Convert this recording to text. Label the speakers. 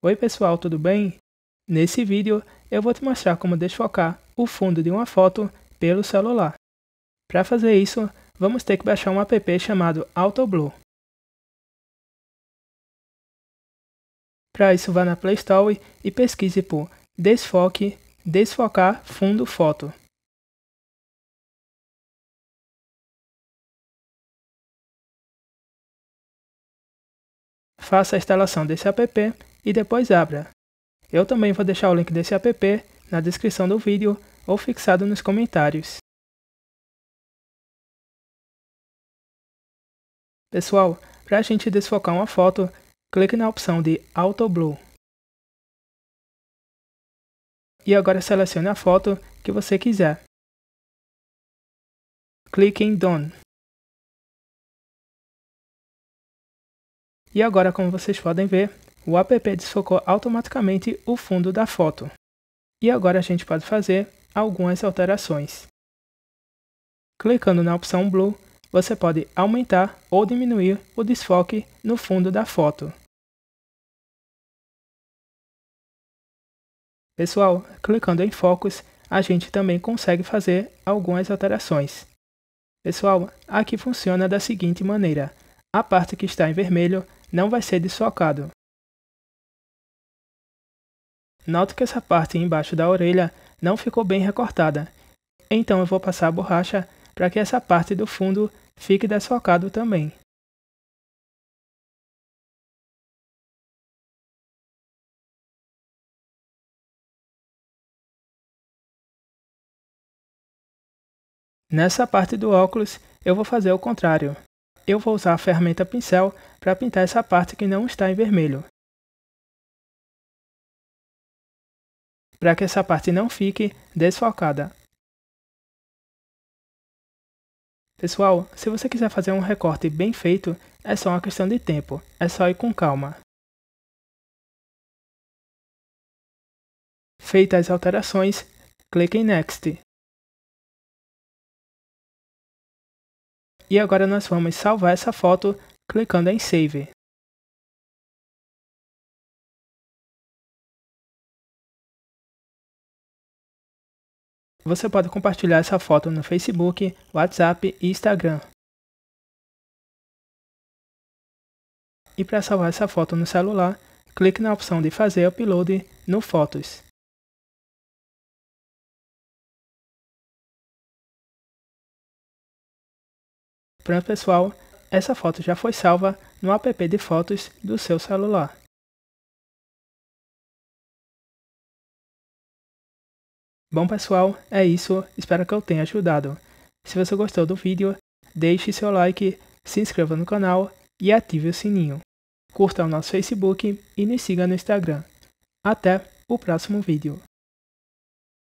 Speaker 1: Oi pessoal, tudo bem? Nesse vídeo eu vou te mostrar como desfocar o fundo de uma foto pelo celular. Para fazer isso, vamos ter que baixar um app chamado AutoBlue. Para isso vá na Play Store e pesquise por Desfoque, Desfocar
Speaker 2: Fundo Foto.
Speaker 1: Faça a instalação desse app e depois abra. Eu também vou deixar o link desse app na descrição do vídeo ou fixado nos comentários.
Speaker 2: Pessoal, para a gente desfocar uma foto, clique na opção de Auto Blue. E agora selecione a foto que você quiser. Clique em Done.
Speaker 1: E agora, como vocês podem ver, o app desfocou automaticamente o fundo da foto. E agora a gente pode fazer algumas alterações. Clicando na opção Blue, você pode aumentar ou diminuir o desfoque no fundo da foto. Pessoal, clicando em focos, a gente também consegue fazer algumas alterações. Pessoal, aqui funciona da seguinte maneira. A parte que está em vermelho não vai ser desfocado. Noto que essa parte embaixo da orelha não ficou bem recortada, então eu vou passar a borracha para que essa parte do fundo fique desfocado também. Nessa parte do óculos, eu vou fazer o contrário. Eu vou usar a ferramenta pincel para pintar essa parte que não está em vermelho. para que essa parte não fique desfocada. Pessoal, se você quiser fazer um recorte bem feito, é só uma questão de tempo, é só ir com calma. Feitas as alterações,
Speaker 2: clique em Next. E agora nós vamos salvar essa foto clicando em Save.
Speaker 1: Você pode compartilhar essa foto no Facebook, WhatsApp e Instagram. E para salvar essa foto no celular,
Speaker 2: clique na opção de Fazer Upload no Fotos. Pronto pessoal, essa foto já foi salva no app de fotos do seu celular. Bom
Speaker 1: pessoal, é isso, espero que eu tenha ajudado. Se você gostou do vídeo, deixe seu like, se inscreva no canal e ative o sininho. Curta o nosso Facebook e nos siga no Instagram. Até o próximo vídeo.